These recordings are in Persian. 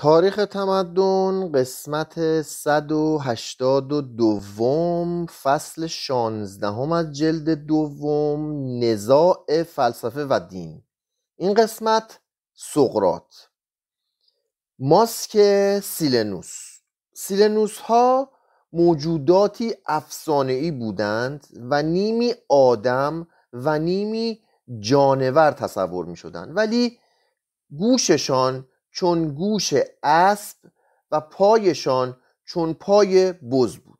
تاریخ تمدن قسمت 182 فصل 16 از جلد دوم نزاع فلسفه و دین این قسمت سقرات ماسک سیلنوس سیلنوس ها موجوداتی افسانه بودند و نیمی آدم و نیمی جانور تصور می شدند ولی گوششان چون گوش اسب و پایشان چون پای بز بود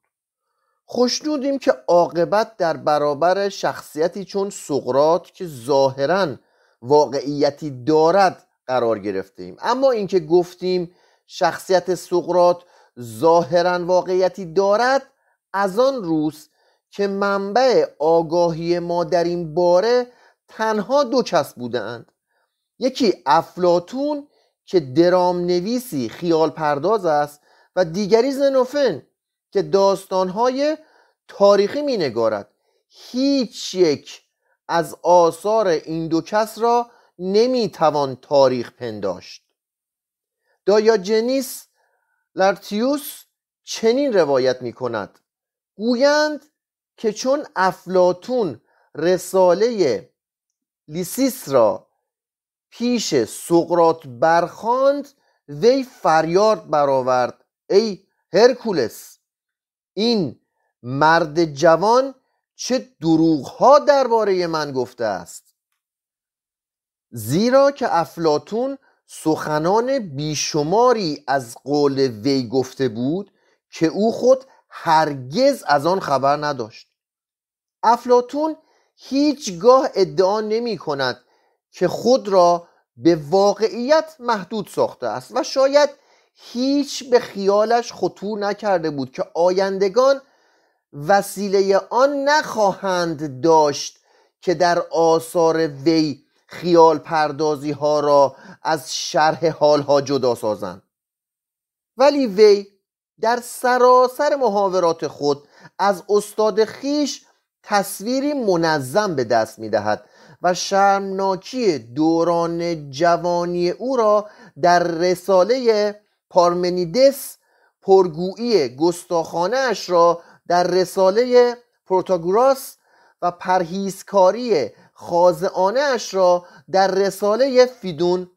خوشنودیم که عاقبت در برابر شخصیتی چون سقرات که ظاهرا واقعیتی دارد قرار گرفتیم اما اینکه گفتیم شخصیت سقرات ظاهرا واقعیتی دارد از آن روز که منبع آگاهی ما در این باره تنها دو کس بودند یکی افلاتون که درام نویسی خیال پرداز است و دیگری زنوفن که داستانهای تاریخی می نگارد هیچ یک از آثار این دو کس را نمی توان تاریخ پنداشت دایا جنیس چنین روایت می کند گویند که چون افلاتون رساله لیسیس را پیش سقرات برخاند وی فریاد برآورد ای هرکولس این مرد جوان چه دروغها درباره من گفته است زیرا که افلاتون سخنان بیشماری از قول وی گفته بود که او خود هرگز از آن خبر نداشت افلاتون هیچگاه ادعا نمی کند که خود را به واقعیت محدود ساخته است و شاید هیچ به خیالش خطور نکرده بود که آیندگان وسیله آن نخواهند داشت که در آثار وی خیال پردازی ها را از شرح حال ها جدا سازند ولی وی در سراسر محاورات خود از استاد خیش تصویری منظم به دست می دهد و شرمناکی دوران جوانی او را در رساله پارمنیدس پرگویی گستاخانهاش را در رساله پروتاگوراس و پرهیزکاری اش را در رساله فیدون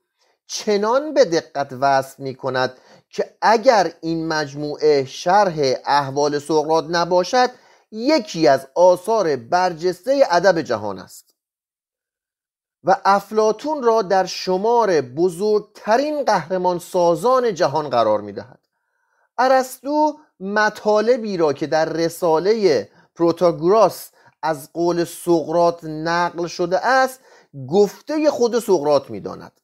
چنان به دقت وصف می کند که اگر این مجموعه شرح احوال سقراط نباشد یکی از آثار برجسته ادب جهان است و افلاتون را در شمار بزرگترین قهرمان سازان جهان قرار می دهد ارسطو مطالبی را که در رساله پروتاگوراس از قول سقرات نقل شده است گفته خود سقرات می داند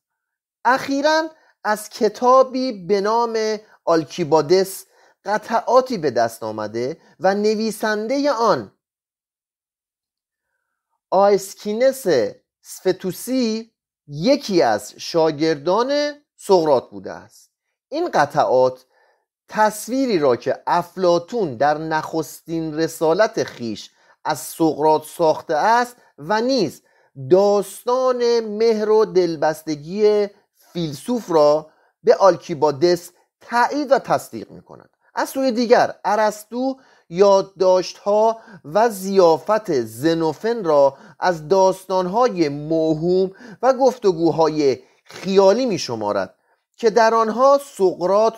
اخیرا از کتابی به نام آلکیبادس قطعاتی به دست آمده و نویسنده آن آیسکینس سفتوسی یکی از شاگردان سقرات بوده است این قطعات تصویری را که افلاتون در نخستین رسالت خیش از سقرات ساخته است و نیز داستان مهر و دلبستگی فیلسوف را به آلکیبادس تایید و تصدیق می کند از سوی دیگر ارسطو یادداشت‌ها و زیافت زنوفن را از های موهوم و گفتگوهای خیالی می شمارد که در آنها سقراط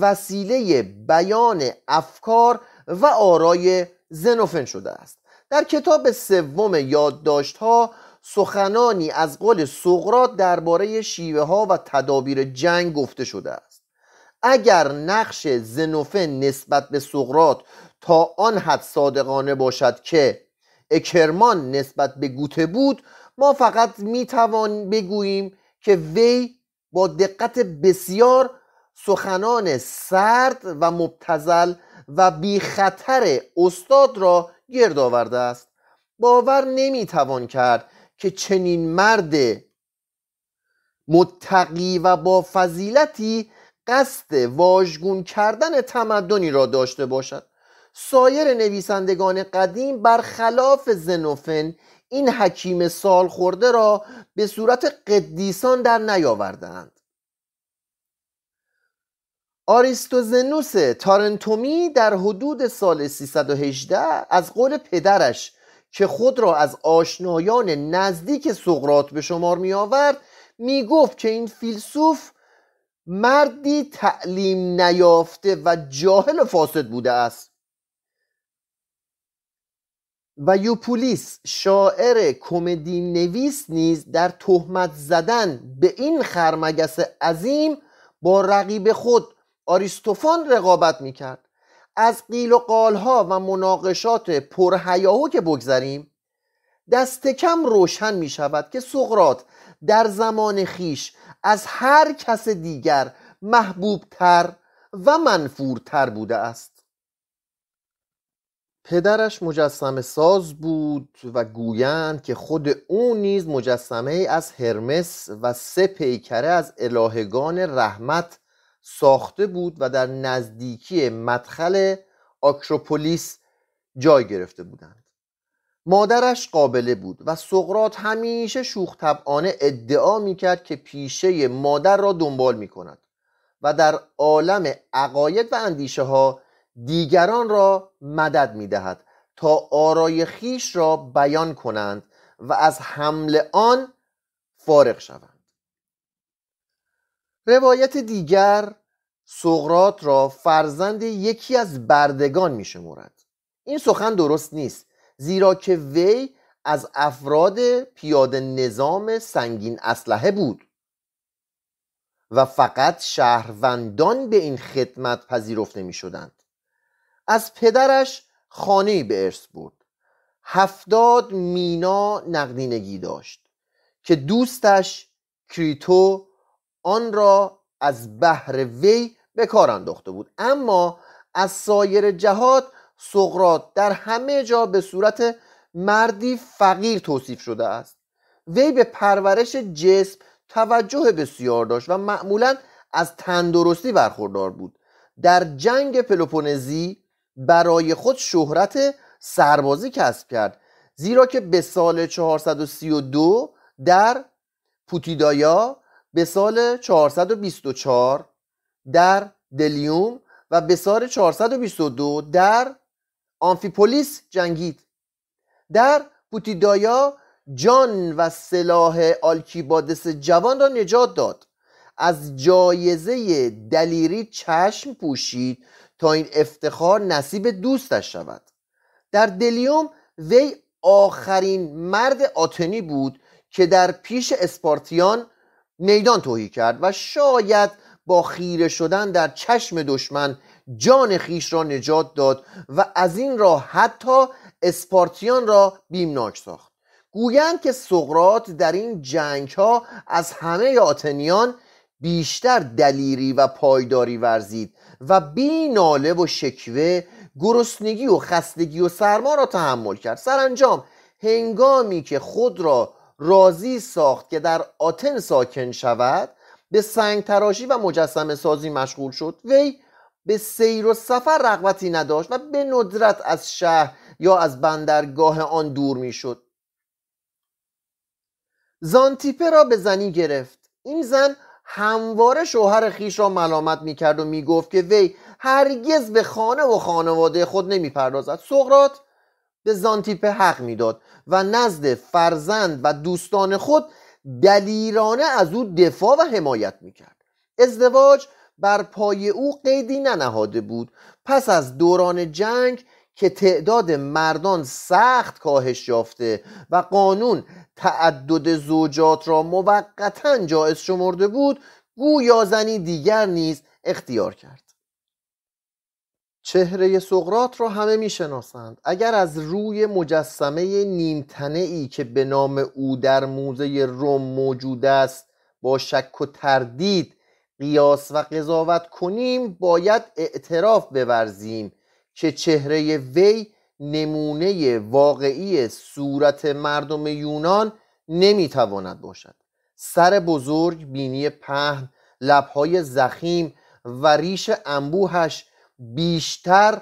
وسیله بیان افکار و آرای زنوفن شده است در کتاب سوم یادداشت‌ها سخنانی از قول سقرات درباره شیوه ها و تدابیر جنگ گفته شده است اگر نقش زنوفن نسبت به سقراط تا آن حد صادقانه باشد که اکرمان نسبت به گوته بود ما فقط میتوان بگوییم که وی با دقت بسیار سخنان سرد و مبتزل و بی خطر استاد را گرد آورده است باور نمیتوان کرد که چنین مرد متقی و با فضیلتی قصد واژگون کردن تمدنی را داشته باشد سایر نویسندگان قدیم برخلاف زنوفن این حکیم سال خورده را به صورت قدیسان در نیاوردند آریستوزنوس تارنتومی در حدود سال 318 از قول پدرش که خود را از آشنایان نزدیک سقرات به شمار می آورد می گفت که این فیلسوف مردی تعلیم نیافته و جاهل و فاسد بوده است و یوپولیس شاعر کمدی نویس نیز در تهمت زدن به این خرمگس عظیم با رقیب خود آریستوفان رقابت میکرد از قیل و قالها و مناقشات پرهیاهو که بگذریم دست کم روشن می که سقرات در زمان خیش از هر کس دیگر محبوبتر و منفورتر بوده است پدرش مجسمه ساز بود و گویند که خود او نیز مجسمه از هرمس و سه پیکره از الهگان رحمت ساخته بود و در نزدیکی مدخل آکروپولیس جای گرفته بودند مادرش قابله بود و سقرات همیشه شوخ طبعانه ادعا کرد که پیشه مادر را دنبال کند و در عالم عقاید و اندیشه ها دیگران را مدد می دهد تا آرای خیش را بیان کنند و از حمل آن فارغ شوند روایت دیگر سقرات را فرزند یکی از بردگان می این سخن درست نیست زیرا که وی از افراد پیاده نظام سنگین اسلحه بود و فقط شهروندان به این خدمت پذیرفته می شدند از پدرش خانه به ارث برد هفتاد مینا نقدینگی داشت که دوستش کریتو آن را از بهر وی به کار انداخته بود اما از سایر جهات سقراط در همه جا به صورت مردی فقیر توصیف شده است وی به پرورش جسم توجه بسیار داشت و معمولا از تندرستی برخوردار بود در جنگ پلوپونزی برای خود شهرت سربازی کسب کرد زیرا که به سال 432 در پوتیدایا به سال 424 در دلیوم و به سال 422 در آمفیپولیس جنگید در پوتیدایا جان و سلاح آلکیبادس جوان را نجات داد از جایزه دلیری چشم پوشید تا این افتخار نصیب دوستش شود در دلیوم وی آخرین مرد آتنی بود که در پیش اسپارتیان میدان توهی کرد و شاید با خیره شدن در چشم دشمن جان خیش را نجات داد و از این راه حتی اسپارتیان را بیمناک ساخت گویند که سقرات در این جنگ ها از همه آتنیان بیشتر دلیری و پایداری ورزید و بی ناله و شکوه گرسنگی و خستگی و سرما را تحمل کرد سرانجام هنگامی که خود را راضی ساخت که در آتن ساکن شود به سنگ تراشی و مجسم سازی مشغول شد وی به سیر و سفر رغبتی نداشت و به ندرت از شهر یا از بندرگاه آن دور میشد زانتیپه را به زنی گرفت این زن همواره شوهر خیش را ملامت میکرد و میگفت که وی هرگز به خانه و خانواده خود نمیپردازد سقرات به زانتیپه حق میداد و نزد فرزند و دوستان خود دلیرانه از او دفاع و حمایت میکرد ازدواج بر پای او قیدی ننهاده بود پس از دوران جنگ که تعداد مردان سخت کاهش یافته و قانون تعدد زوجات را موقتا جائز شمرده بود گویا زنی دیگر نیز اختیار کرد چهره سقرات را همه میشناسند اگر از روی مجسمه نیمتنه ای که به نام او در موزه روم موجود است با شک و تردید قیاس و قضاوت کنیم باید اعتراف بورزیم که چهره وی نمونه واقعی صورت مردم یونان نمیتواند باشد سر بزرگ بینی پهن لبهای زخیم و ریش انبوهش بیشتر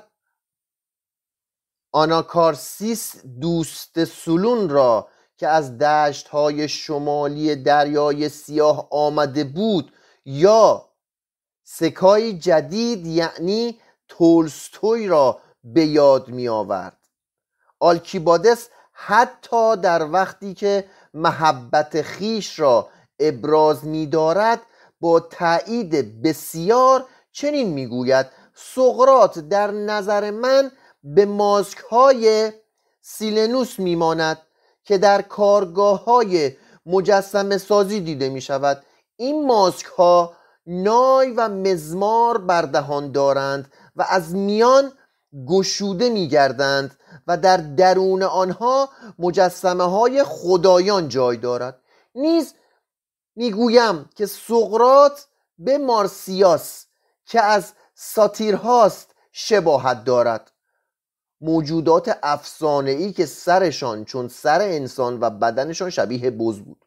آناکارسیس دوست سلون را که از دشتهای شمالی دریای سیاه آمده بود یا سکای جدید یعنی تولستوی را به یاد می آورد آلکیبادس حتی در وقتی که محبت خیش را ابراز می دارد با تایید بسیار چنین میگوید سقرات در نظر من به ماسک های سیلنوس ماند که در کارگاه های مجسم سازی دیده می شود این ماسک ها نای و مزمار بردهان دارند و از میان گشوده میگردند و در درون آنها مجسمه های خدایان جای دارد نیز میگویم که سقرات به مارسیاس که از ساتیرهاست شباهت دارد موجودات افسانه ای که سرشان چون سر انسان و بدنشان شبیه بز بود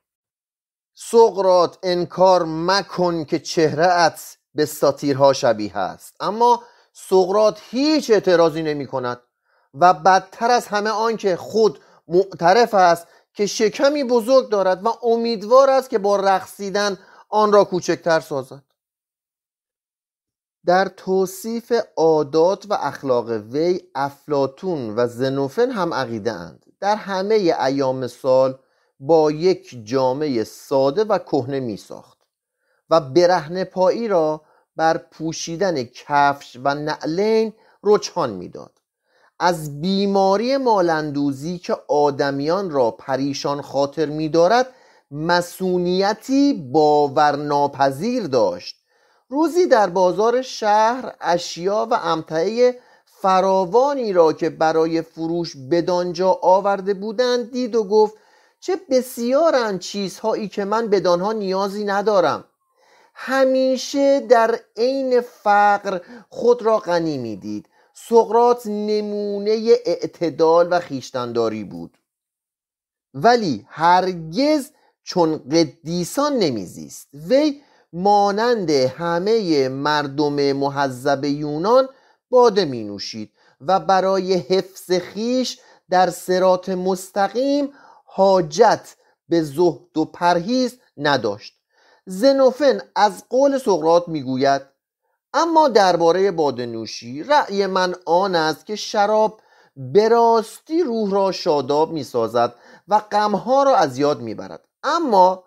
سقرات انکار مکن که چهره به ساتیرها شبیه است اما سقرات هیچ اعتراضی نمی کند و بدتر از همه آنکه خود معترف است که شکمی بزرگ دارد و امیدوار است که با رقصیدن آن را کوچکتر سازد در توصیف عادات و اخلاق وی افلاتون و زنوفن هم عقیده اند در همه ایام سال با یک جامعه ساده و کهنه می ساخت و برهن پایی را بر پوشیدن کفش و نعلین رجحان میداد از بیماری مالندوزی که آدمیان را پریشان خاطر می‌دارد مسونیتی باورناپذیر داشت روزی در بازار شهر اشیا و امتعه فراوانی را که برای فروش بدانجا آورده بودند دید و گفت چه بسیارن چیزهایی که من بدانها نیازی ندارم همیشه در عین فقر خود را غنی میدید سقراط نمونه اعتدال و خیشتنداری بود ولی هرگز چون قدیسان نمیزیست وی مانند همه مردم محذب یونان باده می نوشید و برای حفظ خیش در سرات مستقیم حاجت به زهد و پرهیز نداشت زنوفن از قول سقرات میگوید اما درباره بادنوشی رأی من آن است که شراب به روح را شاداب میسازد و غمها را از یاد میبرد اما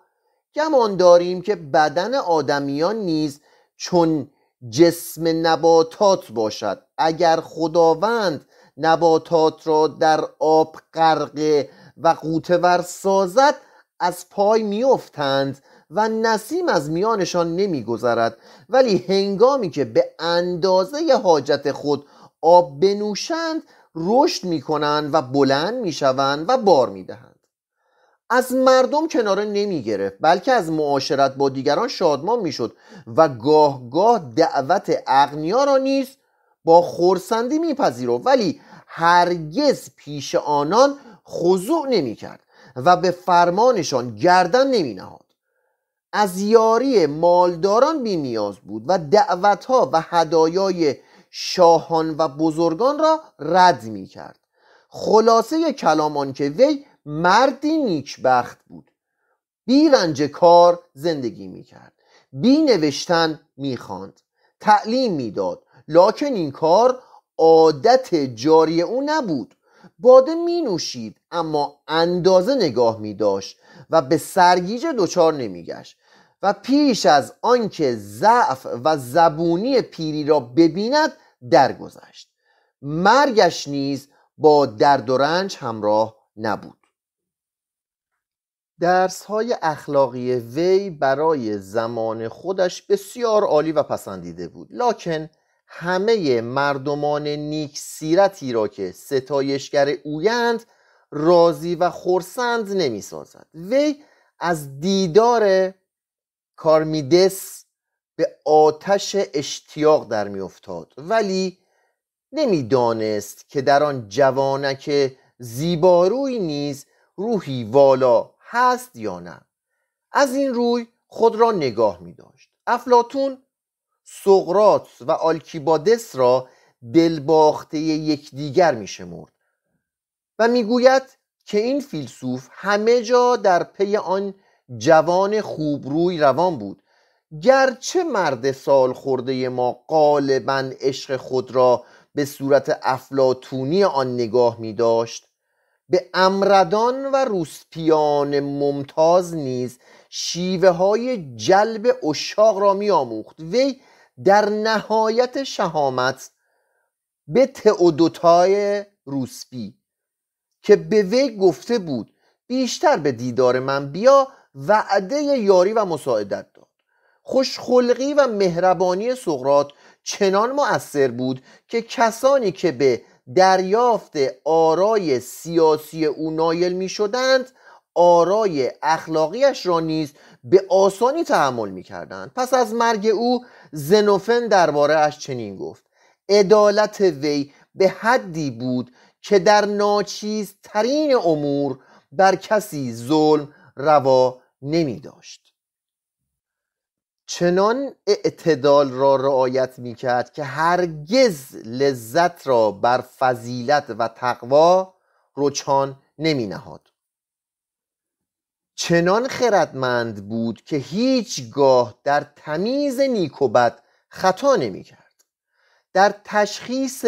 گمان داریم که بدن آدمیان نیز چون جسم نباتات باشد اگر خداوند نباتات را در آب غرقه و قوتور سازد از پای میافتند و نسیم از میانشان نمیگذرد ولی هنگامی که به اندازه حاجت خود آب بنوشند رشد میکنند و بلند میشوند و بار میدهند از مردم کناره نمی گرفت بلکه از معاشرت با دیگران شادمان میشد و گاه گاه دعوت اغنیا را نیز با خورسندی میپذیرفت ولی هرگز پیش آنان خضوع نمیکرد و به فرمانشان گردن نمی از یاری مالداران بی نیاز بود و دعوتها و هدایای شاهان و بزرگان را رد می کرد خلاصه کلامان که وی مردی نیکبخت بود بی کار زندگی می کرد بی نوشتن می خاند. تعلیم میداد لکن این کار عادت جاری او نبود باده می نوشید اما اندازه نگاه می داشت و به سرگیجه دچار نمی گشت و پیش از آنکه ضعف و زبونی پیری را ببیند درگذشت مرگش نیز با درد و رنج همراه نبود درس های اخلاقی وی برای زمان خودش بسیار عالی و پسندیده بود لکن همه مردمان نیک سیرتی را که ستایشگر اویند راضی و خورسند نمی سازد وی از دیدار کارمیدس به آتش اشتیاق در می افتاد ولی نمیدانست که در آن جوانک زیباروی نیز روحی والا هست یا نه از این روی خود را نگاه می داشت افلاتون سقراط و آلکیبادس را دلباخته یکدیگر میشمرد و میگوید که این فیلسوف همه جا در پی آن جوان خوبروی روان بود گرچه مرد سال خورده ما غالبا عشق خود را به صورت افلاتونی آن نگاه می داشت به امردان و روسپیان ممتاز نیز شیوه های جلب اشاق را می آموخت وی در نهایت شهامت به تئودوتای روسپی که به وی گفته بود بیشتر به دیدار من بیا وعده یاری و مساعدت داد خوشخلقی و مهربانی سقرات چنان مؤثر بود که کسانی که به دریافت آرای سیاسی او نایل می شدند آرای اخلاقیش را نیز به آسانی تحمل می کردند پس از مرگ او زنوفن درباره اش چنین گفت عدالت وی به حدی بود که در ناچیزترین امور بر کسی ظلم روا نمی داشت چنان اعتدال را رعایت می کرد که هرگز لذت را بر فضیلت و تقوا روچان نمی نهاد چنان خردمند بود که هیچگاه در تمیز نیک و بد خطا نمیکرد در تشخیص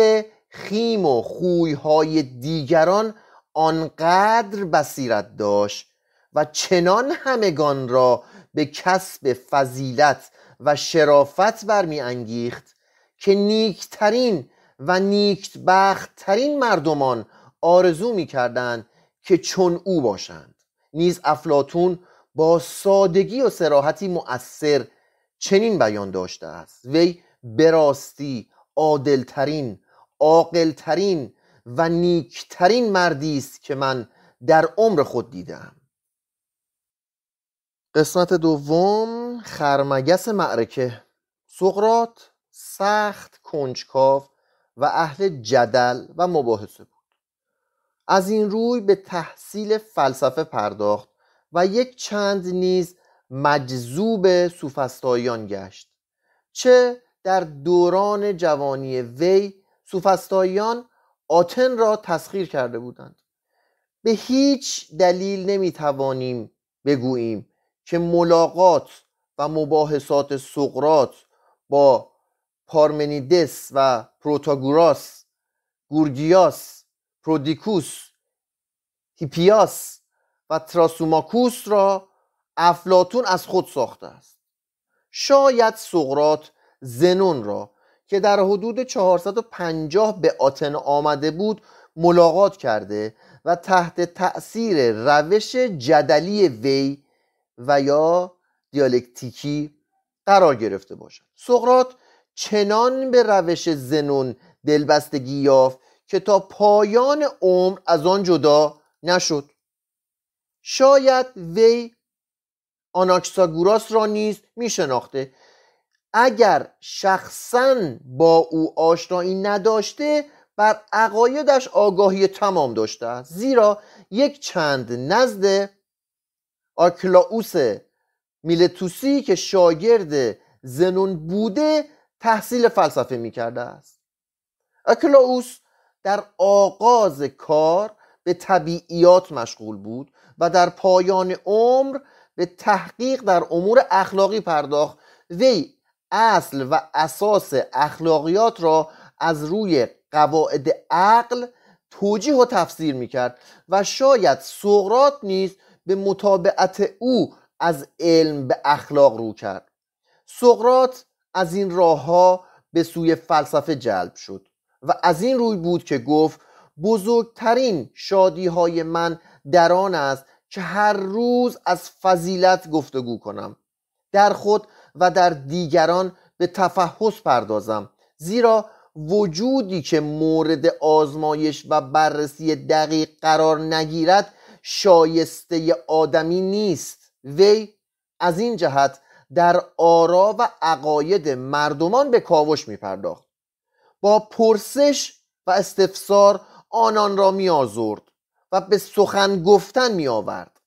خیم و خویهای دیگران آنقدر بصیرت داشت و چنان همگان را به کسب فضیلت و شرافت انگیخت که نیکترین و نیکبختترین مردمان آرزو میکردند که چون او باشند نیز افلاتون با سادگی و سراحتی مؤثر چنین بیان داشته است وی براستی عادلترین عاقلترین و نیکترین مردی است که من در عمر خود دیدم قسمت دوم خرمگس معرکه سقرات سخت کنجکاو و اهل جدل و مباحثه بود از این روی به تحصیل فلسفه پرداخت و یک چند نیز مجذوب سوفستاییان گشت چه در دوران جوانی وی سوفستاییان آتن را تسخیر کرده بودند به هیچ دلیل نمیتوانیم بگوییم که ملاقات و مباحثات سقرات با پارمنیدس و پروتاگوراس گورگیاس پرودیکوس هیپیاس و تراسوماکوس را افلاتون از خود ساخته است شاید سقرات زنون را که در حدود 450 به آتن آمده بود ملاقات کرده و تحت تأثیر روش جدلی وی و یا دیالکتیکی قرار گرفته باشد سقرات چنان به روش زنون دلبستگی یافت که تا پایان عمر از آن جدا نشد شاید وی آناکساگوراس را نیز میشناخته اگر شخصا با او آشنایی نداشته بر عقایدش آگاهی تمام داشته است زیرا یک چند نزد آکلاوس میلتوسی که شاگرد زنون بوده تحصیل فلسفه می کرده است آکلاوس در آغاز کار به طبیعیات مشغول بود و در پایان عمر به تحقیق در امور اخلاقی پرداخت وی اصل و اساس اخلاقیات را از روی قواعد عقل توجیه و تفسیر کرد و شاید سقرات نیز به مطابعت او از علم به اخلاق رو کرد سقرات از این راه ها به سوی فلسفه جلب شد و از این روی بود که گفت بزرگترین شادی های من در آن است که هر روز از فضیلت گفتگو کنم در خود و در دیگران به تفحص پردازم زیرا وجودی که مورد آزمایش و بررسی دقیق قرار نگیرد شایسته آدمی نیست وی از این جهت در آرا و عقاید مردمان به کاوش می پرداخت با پرسش و استفسار آنان را می آزرد و به سخن گفتن می آورد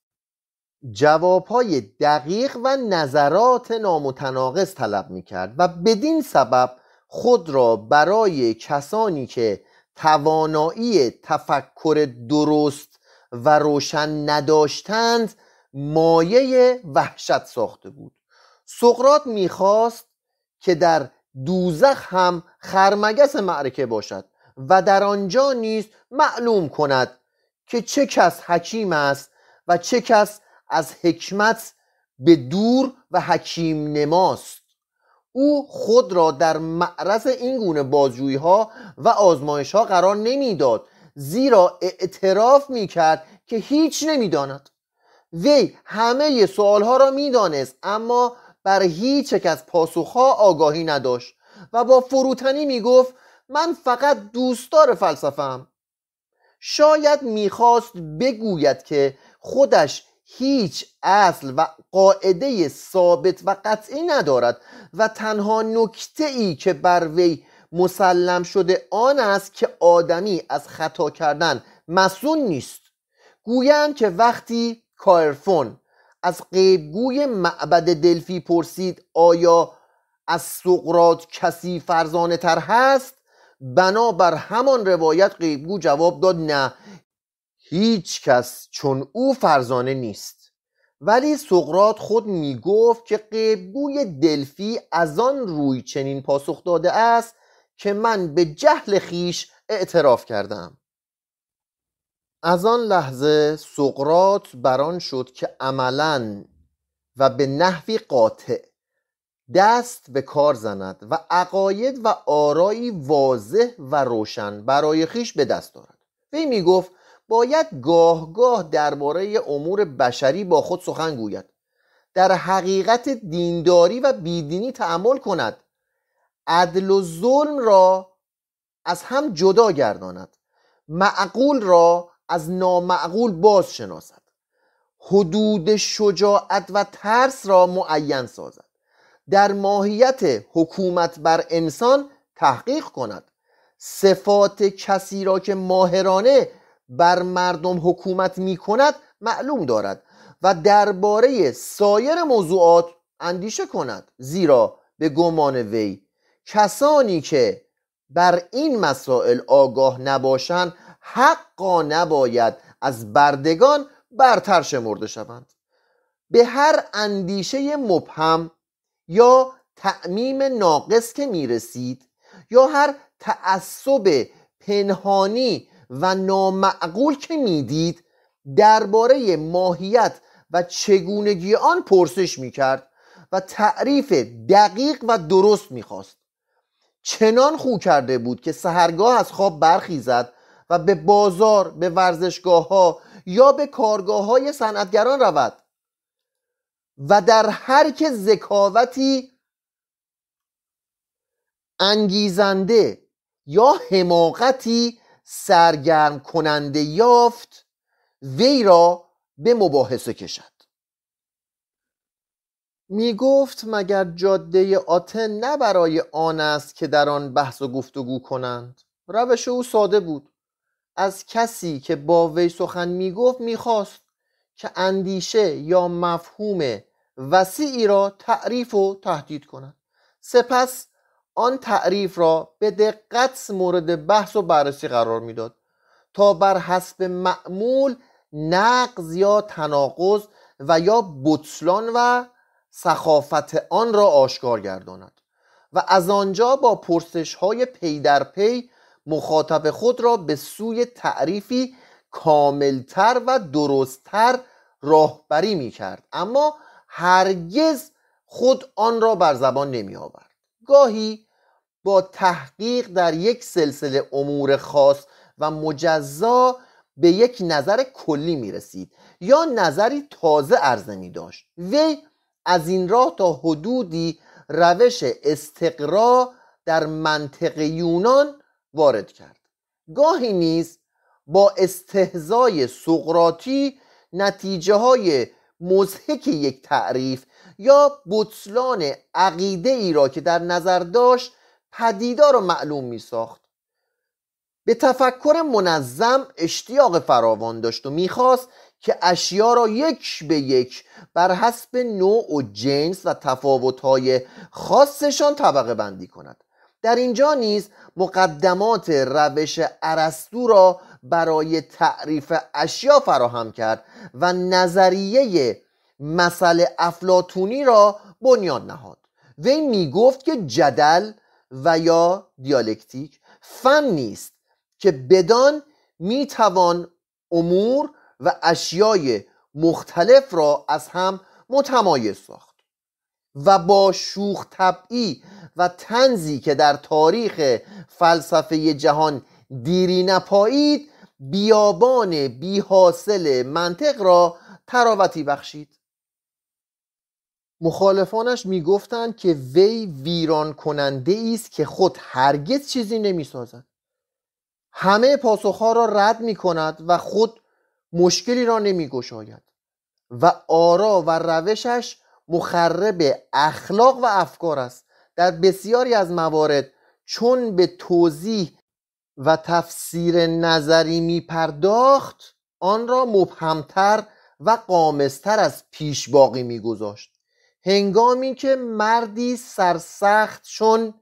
جوابهای دقیق و نظرات نامتناقض طلب می کرد و بدین سبب خود را برای کسانی که توانایی تفکر درست و روشن نداشتند مایه وحشت ساخته بود سقرات میخواست که در دوزخ هم خرمگس معرکه باشد و در آنجا نیز معلوم کند که چه کس حکیم است و چه کس از حکمت به دور و حکیم نماست او خود را در معرض این گونه بازجویی ها و آزمایش ها قرار نمیداد زیرا اعتراف می کرد که هیچ نمیداند وی همه سوال ها را میدانست اما بر هیچ یک از پاسخها آگاهی نداشت و با فروتنی میگفت من فقط دوستدار فلسفم شاید میخواست بگوید که خودش هیچ اصل و قاعده ثابت و قطعی ندارد و تنها نکته ای که بر وی مسلم شده آن است که آدمی از خطا کردن مسون نیست گویند که وقتی کارفون از قیبگوی معبد دلفی پرسید آیا از سقرات کسی فرزانه تر هست بنابر همان روایت قیبگو جواب داد نه هیچ کس چون او فرزانه نیست ولی سقرات خود میگفت که قیبگوی دلفی از آن روی چنین پاسخ داده است که من به جهل خیش اعتراف کردم از آن لحظه سقرات بران شد که عملا و به نحوی قاطع دست به کار زند و عقاید و آرایی واضح و روشن برای خیش به دست دارد وی میگفت باید گاه گاه درباره امور بشری با خود سخن گوید در حقیقت دینداری و بیدینی تعمل کند عدل و ظلم را از هم جدا گرداند معقول را از نامعقول باز شناسد حدود شجاعت و ترس را معین سازد در ماهیت حکومت بر انسان تحقیق کند صفات کسی را که ماهرانه بر مردم حکومت می کند معلوم دارد و درباره سایر موضوعات اندیشه کند زیرا به گمان وی کسانی که بر این مسائل آگاه نباشند حقا نباید از بردگان برتر شمرده شوند به هر اندیشه مبهم یا تعمیم ناقص که میرسید یا هر تعصب پنهانی و نامعقول که میدید درباره ماهیت و چگونگی آن پرسش میکرد و تعریف دقیق و درست میخواست چنان خو کرده بود که سهرگاه از خواب برخیزد و به بازار به ورزشگاه ها یا به کارگاه های صنعتگران رود و در هر که ذکاوتی انگیزنده یا حماقتی سرگرم کننده یافت وی را به مباحثه کشد می گفت مگر جاده آتن نه برای آن است که در آن بحث و گفتگو کنند روش او ساده بود از کسی که با وی سخن میگفت میخواست که اندیشه یا مفهوم وسیعی را تعریف و تهدید کند سپس آن تعریف را به دقت مورد بحث و بررسی قرار میداد تا بر حسب معمول نقض یا تناقض و یا بطلان و سخافت آن را آشکار گرداند و از آنجا با پرسش های پی در پی مخاطب خود را به سوی تعریفی کاملتر و درستتر راهبری می کرد اما هرگز خود آن را بر زبان نمی آورد گاهی با تحقیق در یک سلسله امور خاص و مجزا به یک نظر کلی می رسید یا نظری تازه عرضه می داشت وی از این راه تا حدودی روش استقرا در منطقه یونان وارد کرد گاهی نیز با استهزای سقراطی نتیجه های مزهک یک تعریف یا بطلان عقیده ای را که در نظر داشت پدیدار را معلوم می ساخت به تفکر منظم اشتیاق فراوان داشت و میخواست که اشیا را یک به یک بر حسب نوع و جنس و تفاوتهای خاصشان طبقه بندی کند در اینجا نیز مقدمات روش ارسطو را برای تعریف اشیا فراهم کرد و نظریه مسئله افلاتونی را بنیاد نهاد وی گفت که جدل و یا دیالکتیک فن نیست که بدان می توان امور و اشیای مختلف را از هم متمایز ساخت و با شوخ طبعی و تنزی که در تاریخ فلسفه جهان دیری نپایید بیابان حاصل منطق را تراوتی بخشید مخالفانش میگفتند که وی ویران کننده است که خود هرگز چیزی نمیسازد همه پاسخها را رد می کند و خود مشکلی را نمی گشاید و آرا و روشش مخرب اخلاق و افکار است در بسیاری از موارد چون به توضیح و تفسیر نظری می پرداخت آن را مبهمتر و قامستر از پیش باقی می هنگامی که مردی سرسخت چون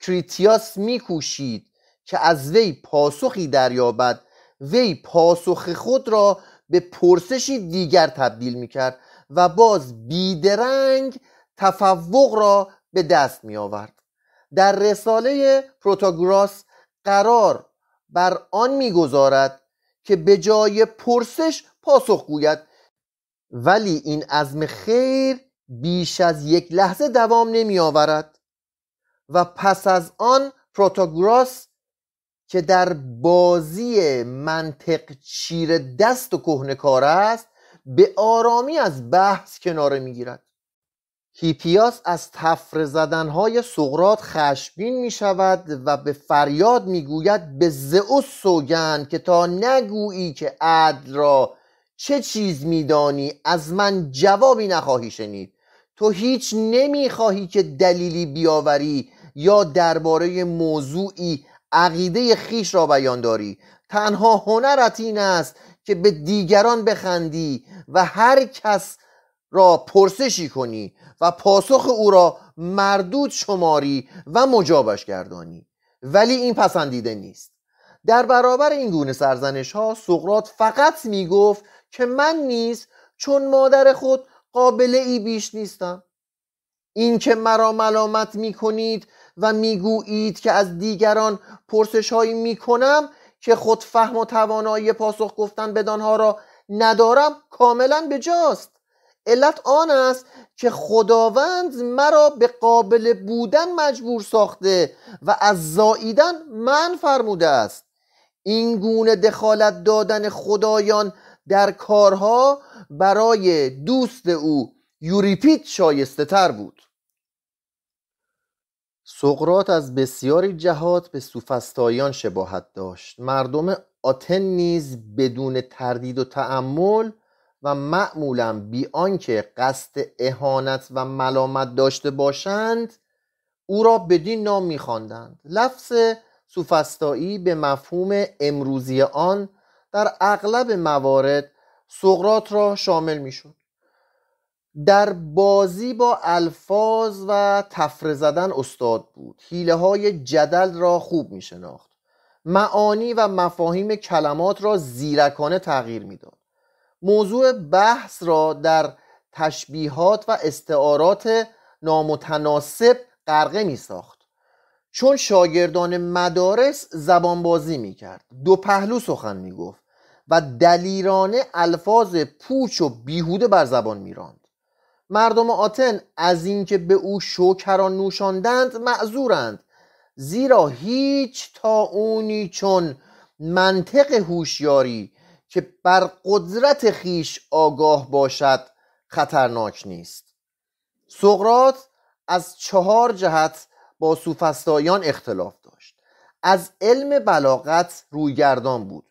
کریتیاس میکوشید که از وی پاسخی دریابد وی پاسخ خود را به پرسشی دیگر تبدیل میکرد و باز بیدرنگ تفوق را به دست می آورد در رساله پروتاگوراس قرار بر آن میگذارد که به جای پرسش پاسخ گوید ولی این عزم خیر بیش از یک لحظه دوام نمی آورد و پس از آن پروتاگوراس که در بازی منطق چیر دست و کهنه کار است به آرامی از بحث کناره میگیرد هیپیاس از تفر زدنهای سقرات خشمگین می شود و به فریاد می گوید به زئوس سوگند که تا نگویی که عد را چه چیز دانی از من جوابی نخواهی شنید تو هیچ خواهی که دلیلی بیاوری یا درباره موضوعی عقیده خیش را بیان داری تنها هنرت این است که به دیگران بخندی و هر کس را پرسشی کنی و پاسخ او را مردود شماری و مجابش گردانی ولی این پسندیده نیست در برابر این گونه سرزنش ها سقرات فقط می گفت که من نیز چون مادر خود قابل ای بیش نیستم این که مرا ملامت می کنید و میگویید که از دیگران پرسش هایی می کنم که خود فهم و توانایی پاسخ گفتن بدانها را ندارم کاملا به جاست علت آن است که خداوند مرا به قابل بودن مجبور ساخته و از زاییدن من فرموده است این گونه دخالت دادن خدایان در کارها برای دوست او یوریپید شایسته تر بود سقرات از بسیاری جهات به سوفستایان شباهت داشت مردم آتن نیز بدون تردید و تعمل و معمولا بی آنکه قصد اهانت و ملامت داشته باشند او را بدین نام میخواندند لفظ سوفستایی به مفهوم امروزی آن در اغلب موارد سقرات را شامل میشد در بازی با الفاظ و تفره زدن استاد بود حیله های جدل را خوب می شناخت معانی و مفاهیم کلمات را زیرکانه تغییر میداد موضوع بحث را در تشبیهات و استعارات نامتناسب غرقه می ساخت چون شاگردان مدارس زبانبازی می کرد دو پهلو سخن می گفت و دلیرانه الفاظ پوچ و بیهوده بر زبان می راند. مردم آتن از اینکه به او شوکران نوشاندند معذورند زیرا هیچ تا اونی چون منطق هوشیاری که بر قدرت خیش آگاه باشد خطرناک نیست سقرات از چهار جهت با سوفستایان اختلاف داشت از علم بلاغت رویگردان بود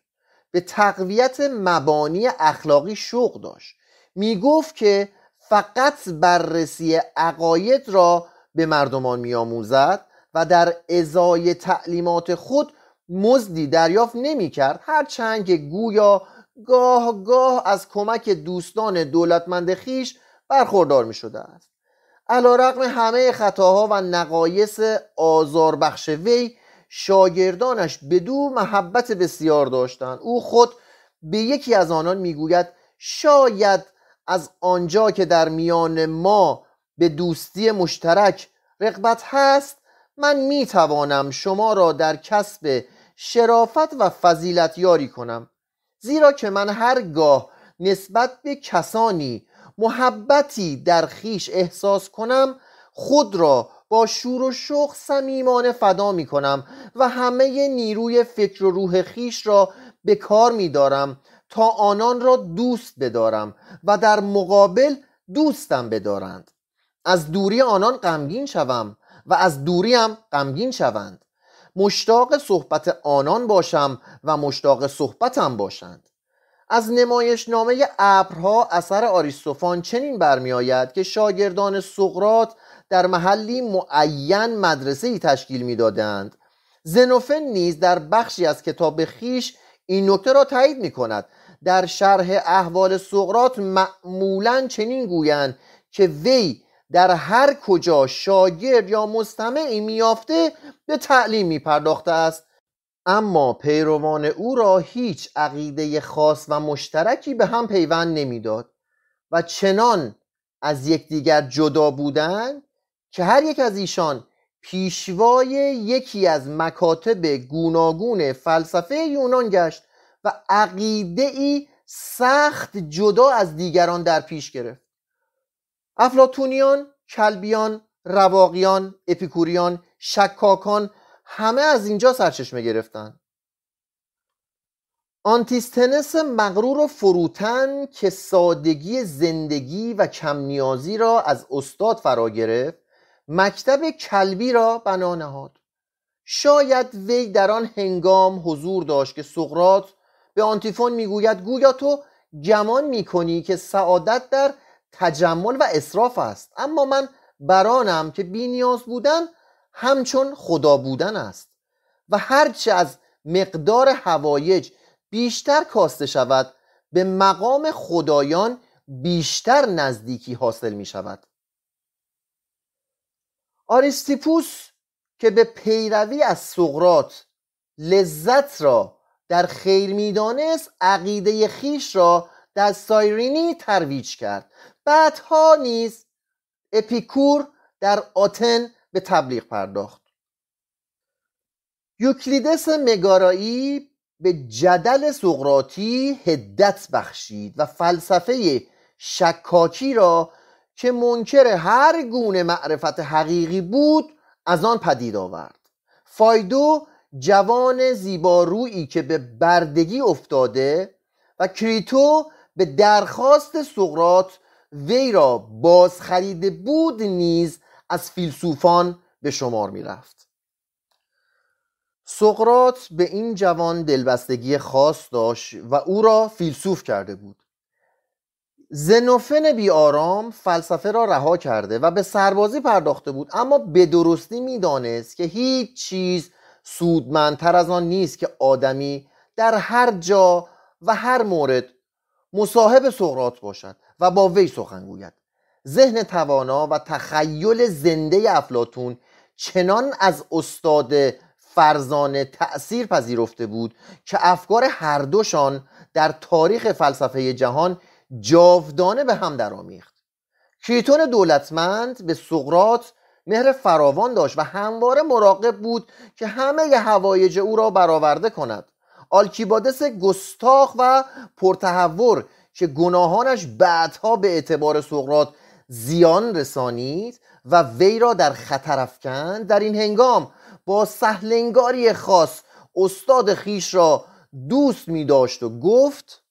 به تقویت مبانی اخلاقی شوق داشت می گفت که فقط بررسی عقاید را به مردمان می و در ازای تعلیمات خود مزدی دریافت نمی کرد هرچند که گویا گاه گاه از کمک دوستان دولتمند خیش برخوردار می شده است علا رقم همه خطاها و نقایص آزاربخش وی شاگردانش به دو محبت بسیار داشتند او خود به یکی از آنان میگوید شاید از آنجا که در میان ما به دوستی مشترک رغبت هست من میتوانم شما را در کسب شرافت و فضیلت یاری کنم زیرا که من هرگاه نسبت به کسانی محبتی در خیش احساس کنم خود را با شور و شوق صمیمانه فدا می کنم و همه نیروی فکر و روح خیش را به کار می دارم تا آنان را دوست بدارم و در مقابل دوستم بدارند از دوری آنان غمگین شوم و از دوریم غمگین شوند مشتاق صحبت آنان باشم و مشتاق صحبتم باشند از نمایش نامه ابرها اثر آریستوفان چنین آید که شاگردان سقرات در محلی معین مدرسه ای تشکیل دادند زنوفن نیز در بخشی از کتاب خیش این نکته را تایید می کند در شرح احوال سقرات معمولا چنین گویند که وی در هر کجا شاگرد یا مستمعی میافته به تعلیم میپرداخته است اما پیروان او را هیچ عقیده خاص و مشترکی به هم پیوند نمیداد و چنان از یکدیگر جدا بودند که هر یک از ایشان پیشوای یکی از مکاتب گوناگون فلسفه یونان گشت و عقیده ای سخت جدا از دیگران در پیش گرفت افلاتونیان، کلبیان، رواقیان، اپیکوریان، شکاکان همه از اینجا سرچشمه گرفتن آنتیستنس مغرور و فروتن که سادگی زندگی و کمنیازی را از استاد فرا گرفت مکتب کلبی را بنا نهاد شاید وی در آن هنگام حضور داشت که سقرات به آنتیفون میگوید گویا تو گمان میکنی که سعادت در تجمل و اصراف است اما من برانم که نیاز بودن همچون خدا بودن است و هرچه از مقدار هوایج بیشتر کاسته شود به مقام خدایان بیشتر نزدیکی حاصل می شود آریستیپوس که به پیروی از سقرات لذت را در خیر میدانست عقیده خیش را در سایرینی ترویج کرد بعدها نیز اپیکور در آتن به تبلیغ پرداخت یوکلیدس مگارایی به جدل سقراطی هدت بخشید و فلسفه شکاکی را که منکر هر گونه معرفت حقیقی بود از آن پدید آورد فایدو جوان زیبارویی که به بردگی افتاده و کریتو به درخواست سقرات وی را باز خریده بود نیز از فیلسوفان به شمار می رفت سقرات به این جوان دلبستگی خاص داشت و او را فیلسوف کرده بود زنوفن بیارام فلسفه را رها کرده و به سربازی پرداخته بود اما به درستی میدانست که هیچ چیز سودمندتر از آن نیست که آدمی در هر جا و هر مورد مصاحب سقرات باشد و با وی سخن گوید ذهن توانا و تخیل زنده افلاتون چنان از استاد فرزانه تأثیر پذیرفته بود که افکار هر دوشان در تاریخ فلسفه جهان جاودانه به هم درآمیخت کریتون دولتمند به سقرات مهر فراوان داشت و همواره مراقب بود که همه هوایج او را برآورده کند آلکیبادس گستاخ و پرتحور که گناهانش بعدها به اعتبار سقرات زیان رسانید و وی را در خطر افکند در این هنگام با سهلنگاری خاص استاد خیش را دوست می داشت و گفت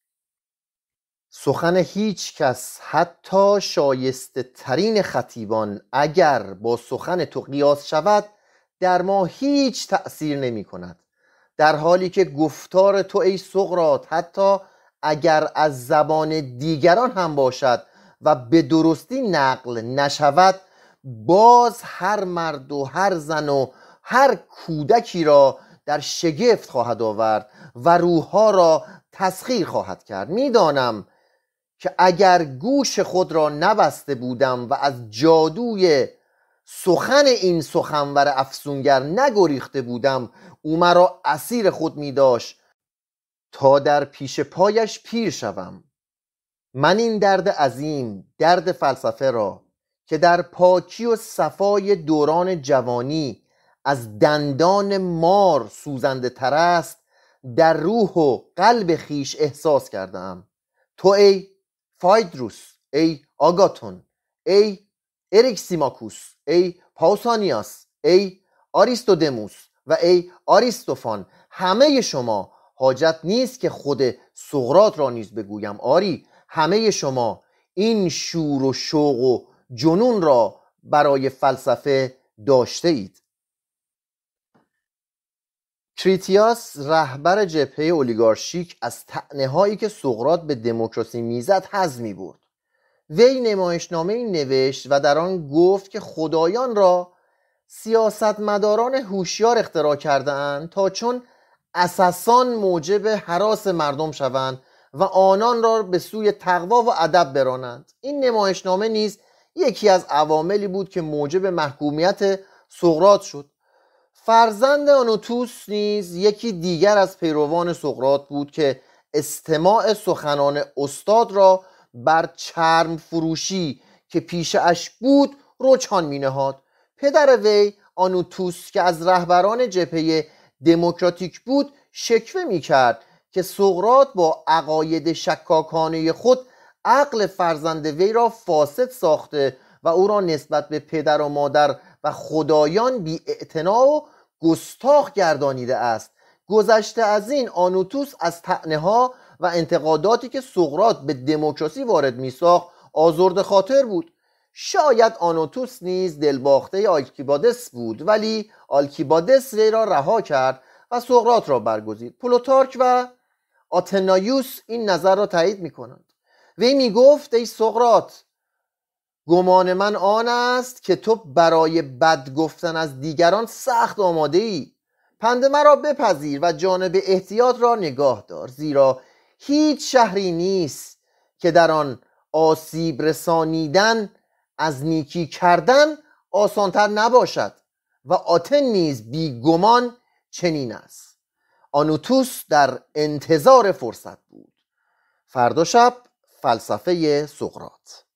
سخن هیچ کس حتی شایسته ترین خطیبان اگر با سخن تو قیاس شود در ما هیچ تأثیر نمی کند در حالی که گفتار تو ای سقرات حتی اگر از زبان دیگران هم باشد و به درستی نقل نشود باز هر مرد و هر زن و هر کودکی را در شگفت خواهد آورد و روحها را تسخیر خواهد کرد میدانم که اگر گوش خود را نبسته بودم و از جادوی سخن این سخنور افسونگر نگریخته بودم او مرا اسیر خود می داشت تا در پیش پایش پیر شوم من این درد عظیم درد فلسفه را که در پاکی و صفای دوران جوانی از دندان مار سوزنده تر است در روح و قلب خیش احساس کردم تو ای فایدروس ای آگاتون ای اریکسیماکوس ای پاوسانیاس ای آریستودموس و ای آریستوفان همه شما حاجت نیست که خود سغرات را نیز بگویم آری همه شما این شور و شوق و جنون را برای فلسفه داشته اید کریتیاس رهبر جبهه اولیگارشیک از تقنه هایی که سقراط به دموکراسی میزد می برد وی نمایشنامه این نوشت و در آن گفت که خدایان را سیاستمداران هوشیار اختراع کرده اند تا چون اساسان موجب حراس مردم شوند و آنان را به سوی تقوا و ادب برانند این نمایشنامه نیز یکی از عواملی بود که موجب محکومیت سقراط شد فرزند آنوتوس نیز یکی دیگر از پیروان سقراط بود که استماع سخنان استاد را بر چرم فروشی که پیش اش بود روچان می نهاد پدر وی آنوتوس که از رهبران جبهه دموکراتیک بود شکوه می کرد که سقرات با عقاید شکاکانه خود عقل فرزند وی را فاسد ساخته و او را نسبت به پدر و مادر و خدایان بی و گستاخ گردانیده است گذشته از این آنوتوس از تقنه ها و انتقاداتی که سقراط به دموکراسی وارد میساخت آزرد خاطر بود شاید آنوتوس نیز دلباخته آلکیبادس بود ولی آلکیبادس وی را رها کرد و سقراط را برگزید پلوتارک و آتنایوس این نظر را تایید می کنند وی می ای سقرات گمان من آن است که تو برای بد گفتن از دیگران سخت آماده ای پند مرا بپذیر و جانب احتیاط را نگاه دار زیرا هیچ شهری نیست که در آن آسیب رسانیدن از نیکی کردن آسانتر نباشد و آتن نیز بی گمان چنین است آنوتوس در انتظار فرصت بود فردا شب فلسفه سقرات